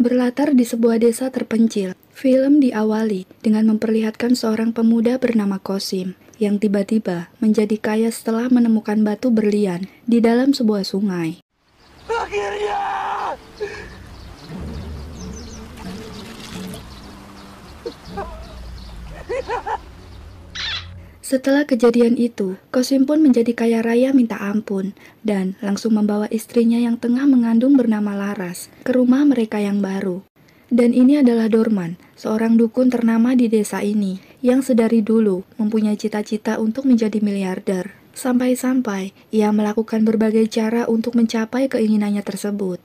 Berlatar di sebuah desa terpencil, film diawali dengan memperlihatkan seorang pemuda bernama Kosim yang tiba-tiba menjadi kaya setelah menemukan batu berlian di dalam sebuah sungai. Akhirnya! Setelah kejadian itu, Kosim pun menjadi kaya raya minta ampun dan langsung membawa istrinya yang tengah mengandung bernama Laras ke rumah mereka yang baru. Dan ini adalah Dorman, seorang dukun ternama di desa ini yang sedari dulu mempunyai cita-cita untuk menjadi miliarder. Sampai-sampai ia melakukan berbagai cara untuk mencapai keinginannya tersebut.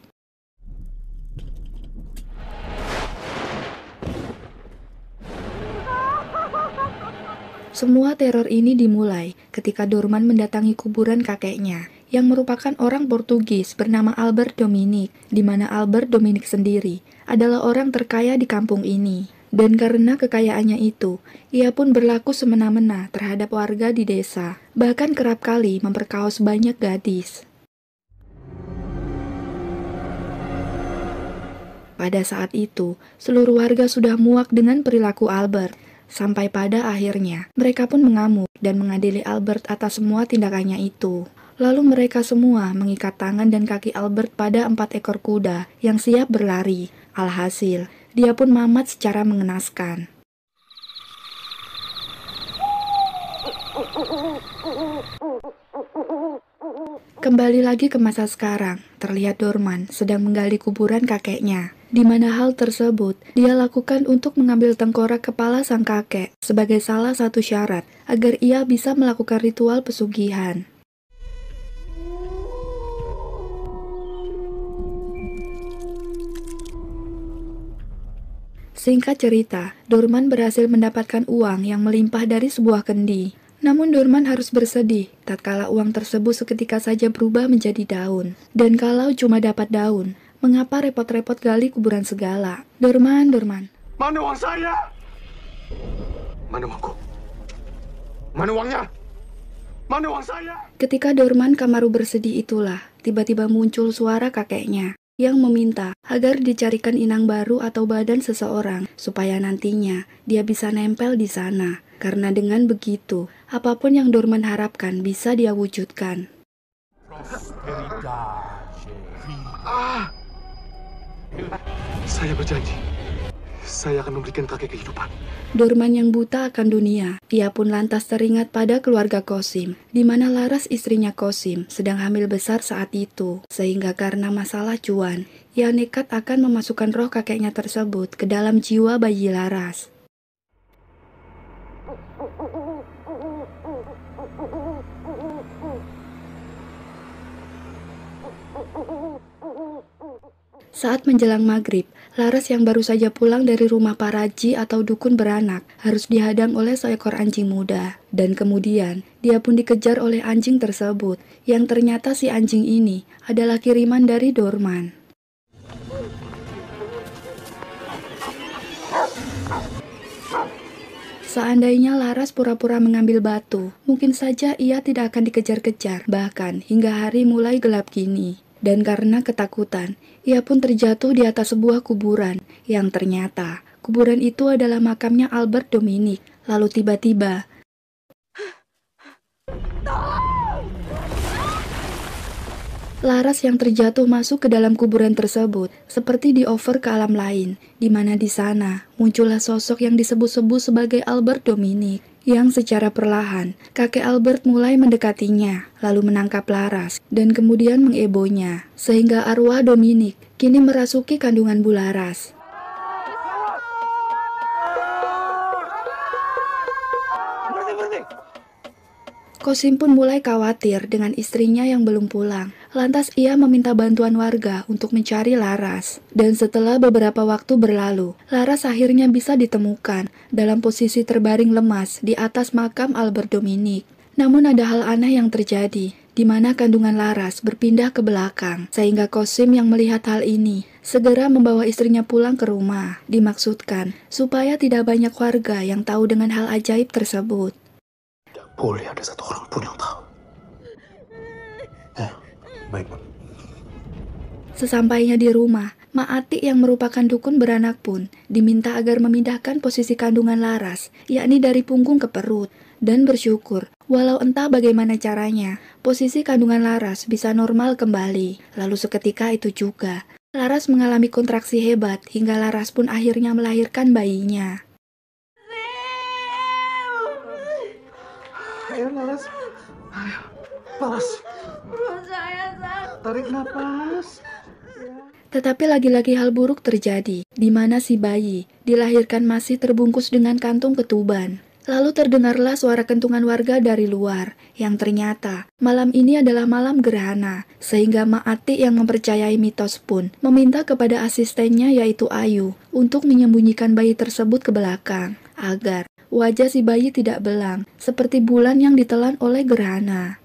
Semua teror ini dimulai ketika Dorman mendatangi kuburan kakeknya yang merupakan orang Portugis bernama Albert Dominic, di mana Albert Dominic sendiri adalah orang terkaya di kampung ini. Dan karena kekayaannya itu, ia pun berlaku semena-mena terhadap warga di desa, bahkan kerap kali memperkaos banyak gadis. Pada saat itu, seluruh warga sudah muak dengan perilaku Albert Sampai pada akhirnya, mereka pun mengamuk dan mengadili Albert atas semua tindakannya itu. Lalu mereka semua mengikat tangan dan kaki Albert pada empat ekor kuda yang siap berlari. Alhasil, dia pun mamat secara mengenaskan. Kembali lagi ke masa sekarang, terlihat Dorman sedang menggali kuburan kakeknya di mana hal tersebut dia lakukan untuk mengambil tengkorak kepala sang kakek sebagai salah satu syarat agar ia bisa melakukan ritual pesugihan. Singkat cerita, Dorman berhasil mendapatkan uang yang melimpah dari sebuah kendi. Namun Dorman harus bersedih tatkala uang tersebut seketika saja berubah menjadi daun. Dan kalau cuma dapat daun, Mengapa repot-repot gali kuburan segala? Dorman, Dorman. Mana uang saya? Mana uangku? Mana uangnya? Mana uang saya? Ketika Dorman Kamaru bersedih itulah, tiba-tiba muncul suara kakeknya yang meminta agar dicarikan inang baru atau badan seseorang supaya nantinya dia bisa nempel di sana. Karena dengan begitu, apapun yang Dorman harapkan bisa dia wujudkan. Ah, saya berjanji, saya akan memberikan kakek kehidupan. Dorman yang buta akan dunia. Ia pun lantas teringat pada keluarga Kosim, di mana Laras istrinya Kosim sedang hamil besar saat itu. Sehingga karena masalah cuan, ia nekat akan memasukkan roh kakeknya tersebut ke dalam jiwa bayi Laras. Saat menjelang maghrib, Laras yang baru saja pulang dari rumah paraji atau dukun beranak harus dihadang oleh seekor anjing muda. Dan kemudian, dia pun dikejar oleh anjing tersebut, yang ternyata si anjing ini adalah kiriman dari Dorman. Seandainya Laras pura-pura mengambil batu, mungkin saja ia tidak akan dikejar-kejar, bahkan hingga hari mulai gelap kini Dan karena ketakutan, ia pun terjatuh di atas sebuah kuburan yang ternyata kuburan itu adalah makamnya Albert Dominic. Lalu tiba-tiba, Laras yang terjatuh masuk ke dalam kuburan tersebut, seperti di-over ke alam lain, di mana di sana muncullah sosok yang disebut-sebut sebagai Albert Dominic yang secara perlahan kakek Albert mulai mendekatinya, lalu menangkap Laras dan kemudian mengebonya, sehingga arwah Dominic kini merasuki kandungan Laras. Kosim pun mulai khawatir dengan istrinya yang belum pulang. Lantas ia meminta bantuan warga untuk mencari Laras. Dan setelah beberapa waktu berlalu, Laras akhirnya bisa ditemukan dalam posisi terbaring lemas di atas makam Albert Dominic. Namun ada hal aneh yang terjadi, di mana kandungan Laras berpindah ke belakang, sehingga Kosim yang melihat hal ini segera membawa istrinya pulang ke rumah, dimaksudkan supaya tidak banyak warga yang tahu dengan hal ajaib tersebut. Tidak boleh ada satu orang pun yang tahu. Baik, Pak. Sesampainya di rumah, Mak Atik yang merupakan dukun beranak pun diminta agar memindahkan posisi kandungan Laras, yakni dari punggung ke perut, dan bersyukur walau entah bagaimana caranya, posisi kandungan Laras bisa normal kembali. Lalu seketika itu juga, Laras mengalami kontraksi hebat hingga Laras pun akhirnya melahirkan bayinya. Ayo Laras, ayo Laras, Tarik nafas. Tetapi lagi-lagi hal buruk terjadi, di mana si bayi dilahirkan masih terbungkus dengan kantung ketuban. Lalu terdengarlah suara kentungan warga dari luar, yang ternyata malam ini adalah malam gerhana, sehingga Maati yang mempercayai mitos pun meminta kepada asistennya yaitu Ayu untuk menyembunyikan bayi tersebut ke belakang, agar wajah si bayi tidak belang, seperti bulan yang ditelan oleh gerhana.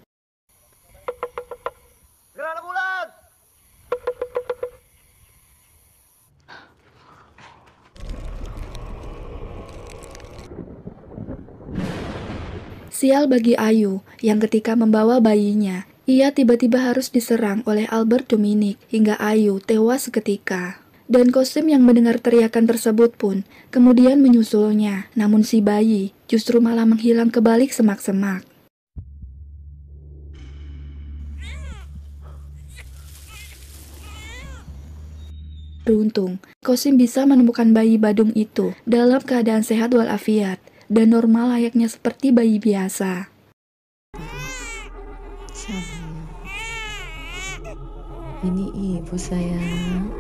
Sial bagi Ayu yang ketika membawa bayinya, ia tiba-tiba harus diserang oleh Albert Dominic hingga Ayu tewas seketika. Dan Kosim yang mendengar teriakan tersebut pun kemudian menyusulnya, namun si bayi justru malah menghilang kebalik semak-semak. Beruntung, Kosim bisa menemukan bayi Badung itu dalam keadaan sehat walafiat dan normal layaknya seperti bayi biasa. Ini ibu sayang.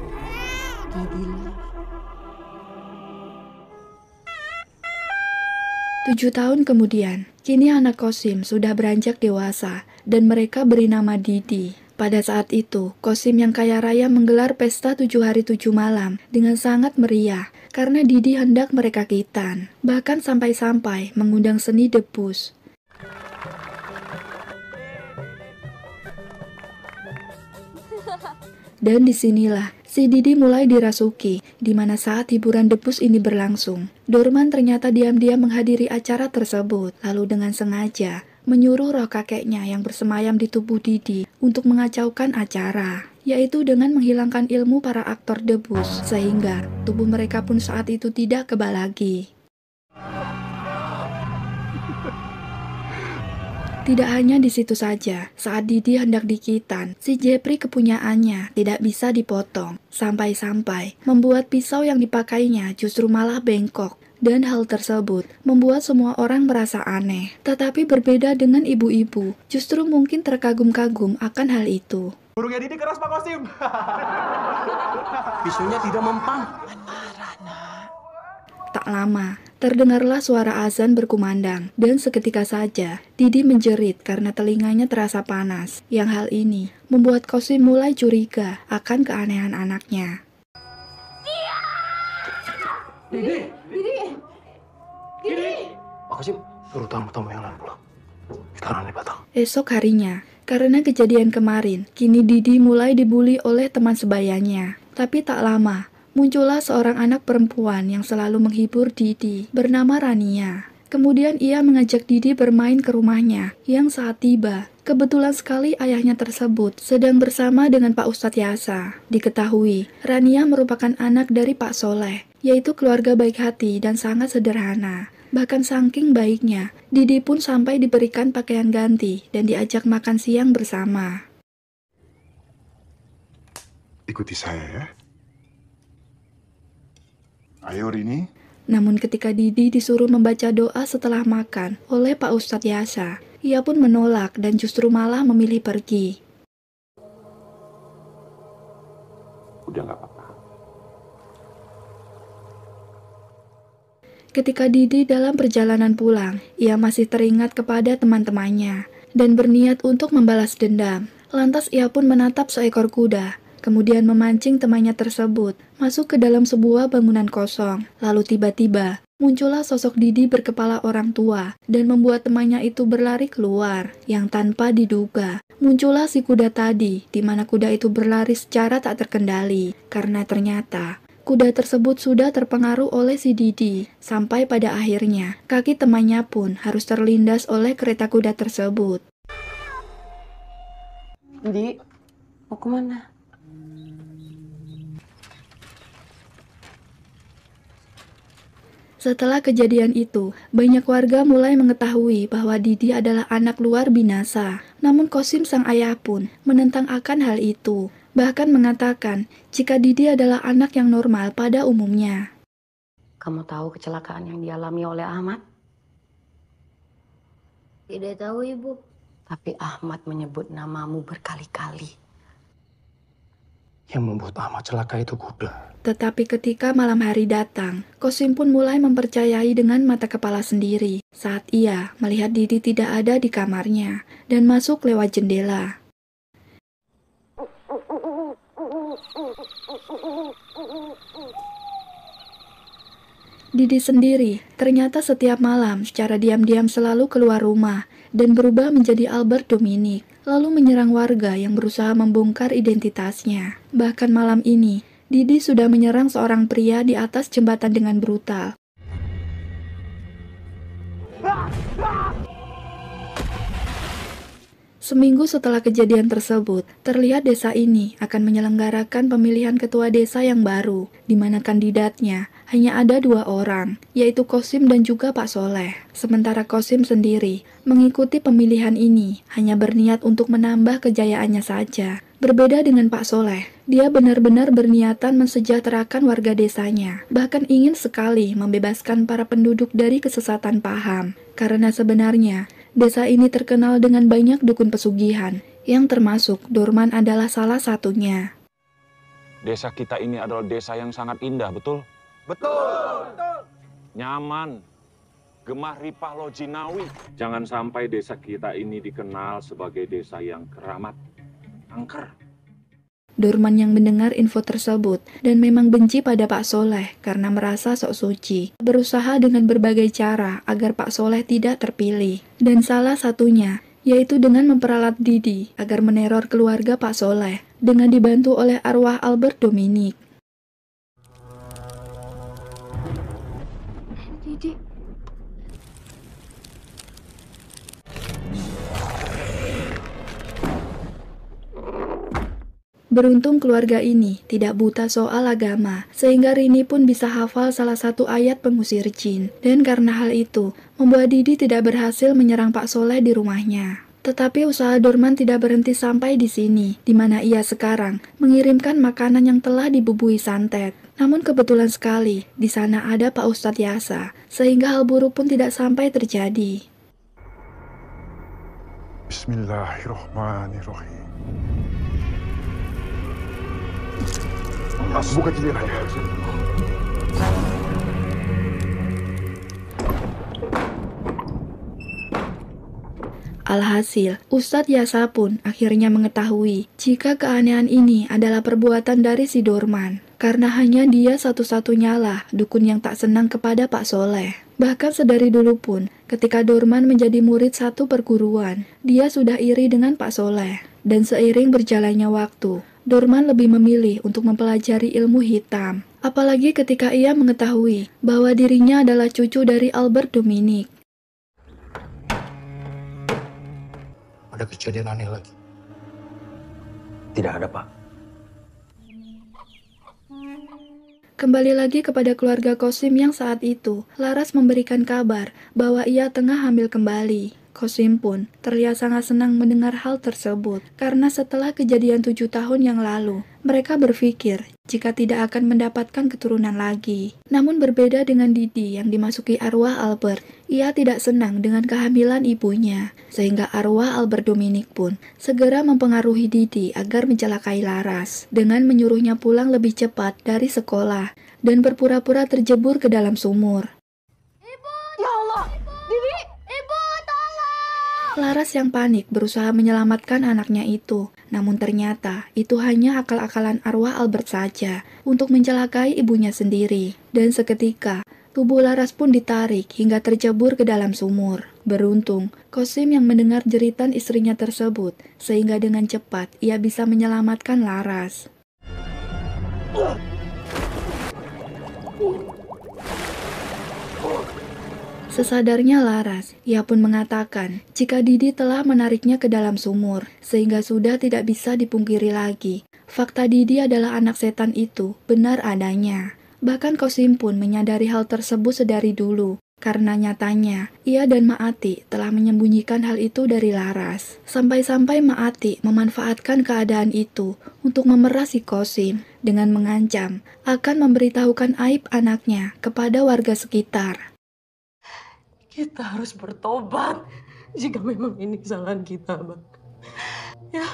Tujuh tahun kemudian, kini anak Kosim sudah beranjak dewasa dan mereka beri nama Didi. Pada saat itu, Kosim yang kaya raya menggelar pesta tujuh hari tujuh malam dengan sangat meriah karena Didi hendak mereka kitan, bahkan sampai-sampai mengundang seni debus. Dan disinilah si Didi mulai dirasuki, di mana saat hiburan debus ini berlangsung. Dorman ternyata diam-diam menghadiri acara tersebut, lalu dengan sengaja menyuruh roh kakeknya yang bersemayam di tubuh Didi untuk mengacaukan acara, yaitu dengan menghilangkan ilmu para aktor debus, sehingga tubuh mereka pun saat itu tidak kebal lagi. Tidak hanya di situ saja, saat Didi hendak dikitan, si Jepri kepunyaannya tidak bisa dipotong. Sampai-sampai membuat pisau yang dipakainya justru malah bengkok dan hal tersebut membuat semua orang merasa aneh. Tetapi berbeda dengan ibu-ibu, justru mungkin terkagum-kagum akan hal itu. Burungnya Didi keras Pak Kosim. Bisunya tidak mempan. Tak lama, terdengarlah suara azan berkumandang, dan seketika saja Didi menjerit karena telinganya terasa panas. Yang hal ini membuat Kosim mulai curiga akan keanehan anaknya. Didi! Didi! Didi! Makasih terutama-tama yang lain pulang. Sekarang di batang. Esok harinya, karena kejadian kemarin, kini Didi mulai dibully oleh teman sebayanya. Tapi tak lama, muncullah seorang anak perempuan yang selalu menghibur Didi, bernama Rania. Kemudian ia mengajak Didi bermain ke rumahnya, yang saat tiba, kebetulan sekali ayahnya tersebut sedang bersama dengan Pak Ustadz Yasa. Diketahui, Rania merupakan anak dari Pak Soleh, yaitu keluarga baik hati dan sangat sederhana. Bahkan saking baiknya, Didi pun sampai diberikan pakaian ganti dan diajak makan siang bersama. Ikuti saya ya. Ayo Rini. Namun ketika Didi disuruh membaca doa setelah makan oleh Pak Ustadz Yasa, ia pun menolak dan justru malah memilih pergi. Ketika Didi dalam perjalanan pulang, ia masih teringat kepada teman-temannya dan berniat untuk membalas dendam. Lantas ia pun menatap seekor kuda, kemudian memancing temannya tersebut masuk ke dalam sebuah bangunan kosong. Lalu tiba-tiba muncullah sosok Didi berkepala orang tua dan membuat temannya itu berlari keluar yang tanpa diduga. Muncullah si kuda tadi, di mana kuda itu berlari secara tak terkendali karena ternyata Kuda tersebut sudah terpengaruh oleh si Didi, sampai pada akhirnya kaki temannya pun harus terlindas oleh kereta kuda tersebut. Di, mau kemana? Setelah kejadian itu, banyak warga mulai mengetahui bahwa Didi adalah anak luar binasa. Namun Kosim sang ayah pun menentang akan hal itu bahkan mengatakan jika Didi adalah anak yang normal pada umumnya. Kamu tahu kecelakaan yang dialami oleh Ahmad? Tidak tahu, Ibu. Tapi Ahmad menyebut namamu berkali-kali. Yang membuat Ahmad celaka itu kuda. Tetapi ketika malam hari datang, Kosim pun mulai mempercayai dengan mata kepala sendiri saat ia melihat Didi tidak ada di kamarnya dan masuk lewat jendela. Didi sendiri ternyata setiap malam secara diam-diam selalu keluar rumah dan berubah menjadi Albert Dominic, lalu menyerang warga yang berusaha membongkar identitasnya. Bahkan malam ini, Didi sudah menyerang seorang pria di atas jembatan dengan brutal. Ah! Ah! Seminggu setelah kejadian tersebut, terlihat desa ini akan menyelenggarakan pemilihan ketua desa yang baru, di mana kandidatnya hanya ada dua orang, yaitu Kosim dan juga Pak Soleh. Sementara Kosim sendiri mengikuti pemilihan ini hanya berniat untuk menambah kejayaannya saja. Berbeda dengan Pak Soleh, dia benar-benar berniatan mensejahterakan warga desanya, bahkan ingin sekali membebaskan para penduduk dari kesesatan paham. Karena sebenarnya, Desa ini terkenal dengan banyak dukun pesugihan, yang termasuk Dorman adalah salah satunya. Desa kita ini adalah desa yang sangat indah, betul? Betul. Nyaman, gemah ripah lojinawi. Jangan sampai desa kita ini dikenal sebagai desa yang keramat, angker. Dorman yang mendengar info tersebut dan memang benci pada Pak Soleh karena merasa sok suci. Berusaha dengan berbagai cara agar Pak Soleh tidak terpilih. Dan salah satunya, yaitu dengan memperalat Didi agar meneror keluarga Pak Soleh dengan dibantu oleh arwah Albert Dominic. Beruntung keluarga ini tidak buta soal agama, sehingga Rini pun bisa hafal salah satu ayat pengusir jin. Dan karena hal itu, membuat Didi tidak berhasil menyerang Pak Soleh di rumahnya. Tetapi usaha Dorman tidak berhenti sampai di sini, di mana ia sekarang mengirimkan makanan yang telah dibubui santet. Namun kebetulan sekali, di sana ada Pak Ustadz Yasa, sehingga hal buruk pun tidak sampai terjadi. Bismillahirrahmanirrahim. Buka jendelanya. Alhasil, Ustadz Yasa pun akhirnya mengetahui jika keanehan ini adalah perbuatan dari si Dorman. Karena hanya dia satu-satunya lah dukun yang tak senang kepada Pak Soleh. Bahkan sedari dulu pun, ketika Dorman menjadi murid satu perguruan, dia sudah iri dengan Pak Soleh. Dan seiring berjalannya waktu, Dorman lebih memilih untuk mempelajari ilmu hitam. Apalagi ketika ia mengetahui bahwa dirinya adalah cucu dari Albert Dominic. Ada kejadian aneh lagi? Tidak ada, Pak. Kembali lagi kepada keluarga Kosim yang saat itu, Laras memberikan kabar bahwa ia tengah hamil kembali. Kosim pun terlihat sangat senang mendengar hal tersebut, karena setelah kejadian tujuh tahun yang lalu, mereka berpikir jika tidak akan mendapatkan keturunan lagi. Namun berbeda dengan Didi yang dimasuki arwah Albert, ia tidak senang dengan kehamilan ibunya, sehingga arwah Albert Dominic pun segera mempengaruhi Didi agar mencelakai Laras dengan menyuruhnya pulang lebih cepat dari sekolah dan berpura-pura terjebur ke dalam sumur. Laras yang panik berusaha menyelamatkan anaknya itu, namun ternyata itu hanya akal-akalan arwah Albert saja untuk mencelakai ibunya sendiri. Dan seketika, tubuh Laras pun ditarik hingga tercebur ke dalam sumur. Beruntung, Kosim yang mendengar jeritan istrinya tersebut, sehingga dengan cepat ia bisa menyelamatkan Laras. Uh! Sesadarnya Laras, ia pun mengatakan jika Didi telah menariknya ke dalam sumur, sehingga sudah tidak bisa dipungkiri lagi. Fakta Didi adalah anak setan itu, benar adanya. Bahkan Kosim pun menyadari hal tersebut sedari dulu, karena nyatanya ia dan Maati telah menyembunyikan hal itu dari Laras. Sampai-sampai Maati memanfaatkan keadaan itu untuk memeras si Kosim dengan mengancam akan memberitahukan aib anaknya kepada warga sekitar. Kita harus bertobat jika memang ini kesalahan kita, Bang. Ya.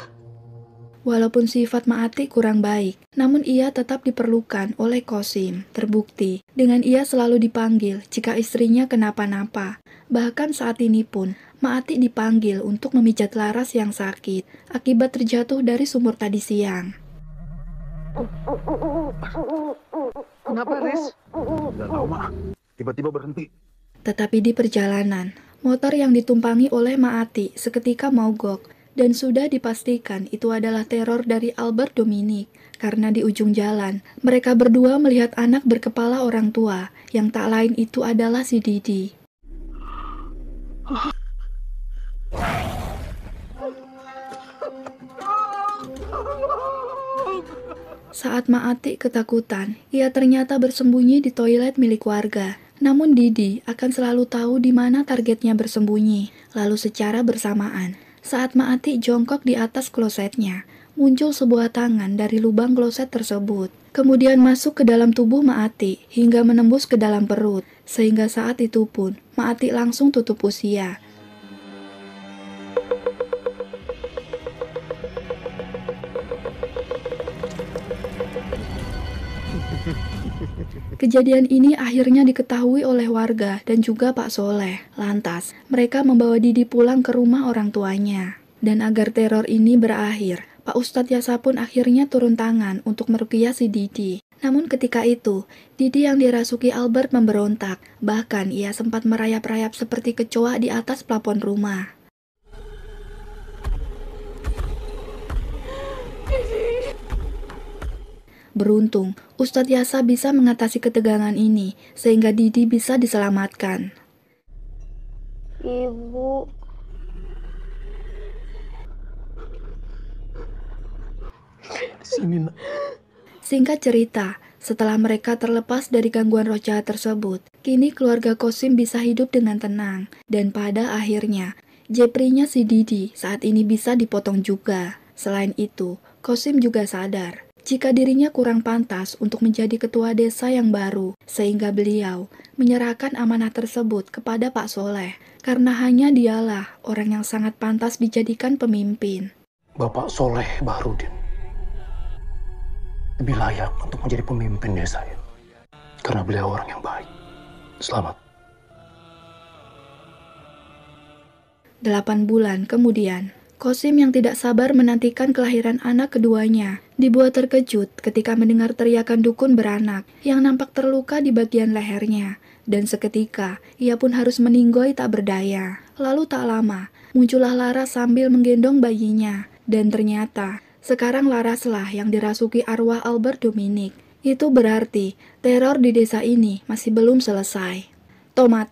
Walaupun sifat Maati kurang baik, namun ia tetap diperlukan oleh Kosim. Terbukti, dengan ia selalu dipanggil jika istrinya kenapa-napa. Bahkan saat ini pun, Maati dipanggil untuk memijat Laras yang sakit akibat terjatuh dari sumur tadi siang. Kenapa, Riz? Tidak tahu, Ma. Tiba-tiba berhenti. Tetapi di perjalanan, motor yang ditumpangi oleh Maati seketika mogok dan sudah dipastikan itu adalah teror dari Albert Dominic karena di ujung jalan mereka berdua melihat anak berkepala orang tua yang tak lain itu adalah si Didi. Saat Maati ketakutan, ia ternyata bersembunyi di toilet milik warga namun Didi akan selalu tahu di mana targetnya bersembunyi, lalu secara bersamaan, saat Maati jongkok di atas klosetnya, muncul sebuah tangan dari lubang kloset tersebut. Kemudian masuk ke dalam tubuh Maati hingga menembus ke dalam perut, sehingga saat itu pun Maati langsung tutup usia. Kejadian ini akhirnya diketahui oleh warga dan juga Pak Soleh. Lantas, mereka membawa Didi pulang ke rumah orang tuanya. Dan agar teror ini berakhir, Pak Ustadz Yasa pun akhirnya turun tangan untuk merukiah si Didi. Namun ketika itu, Didi yang dirasuki Albert memberontak, bahkan ia sempat merayap-rayap seperti kecoa di atas plafon rumah. Beruntung, Ustadz Yasa bisa mengatasi ketegangan ini, sehingga Didi bisa diselamatkan. Ibu... Sini, Singkat cerita, setelah mereka terlepas dari gangguan roh jahat tersebut, kini keluarga Kosim bisa hidup dengan tenang, dan pada akhirnya, Jeprinya si Didi saat ini bisa dipotong juga. Selain itu, Kosim juga sadar jika dirinya kurang pantas untuk menjadi ketua desa yang baru, sehingga beliau menyerahkan amanah tersebut kepada Pak Soleh, karena hanya dialah orang yang sangat pantas dijadikan pemimpin. Bapak Soleh Baharudin lebih layak untuk menjadi pemimpin desa ini, karena beliau orang yang baik. Selamat. Delapan bulan kemudian. Kosim yang tidak sabar menantikan kelahiran anak keduanya. Dibuat terkejut ketika mendengar teriakan dukun beranak yang nampak terluka di bagian lehernya. Dan seketika, ia pun harus meninggoy tak berdaya. Lalu tak lama, muncullah Lara sambil menggendong bayinya. Dan ternyata, sekarang Lara Laraslah yang dirasuki arwah Albert Dominic. Itu berarti teror di desa ini masih belum selesai. Tomat.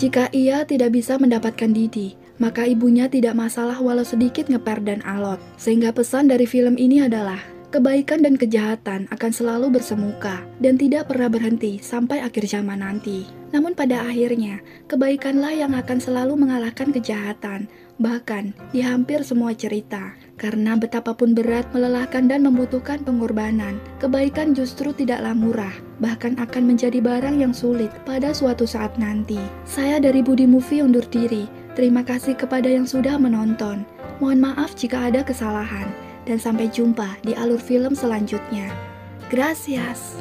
Jika ia tidak bisa mendapatkan Didi, maka ibunya tidak masalah walau sedikit ngeper dan alot. Sehingga pesan dari film ini adalah, kebaikan dan kejahatan akan selalu bersemuka dan tidak pernah berhenti sampai akhir zaman nanti. Namun pada akhirnya, kebaikanlah yang akan selalu mengalahkan kejahatan, bahkan di hampir semua cerita. Karena betapapun berat, melelahkan dan membutuhkan pengorbanan, kebaikan justru tidaklah murah, bahkan akan menjadi barang yang sulit pada suatu saat nanti. Saya dari Budi Mufi undur diri. Terima kasih kepada yang sudah menonton. Mohon maaf jika ada kesalahan dan sampai jumpa di alur film selanjutnya. Gracias.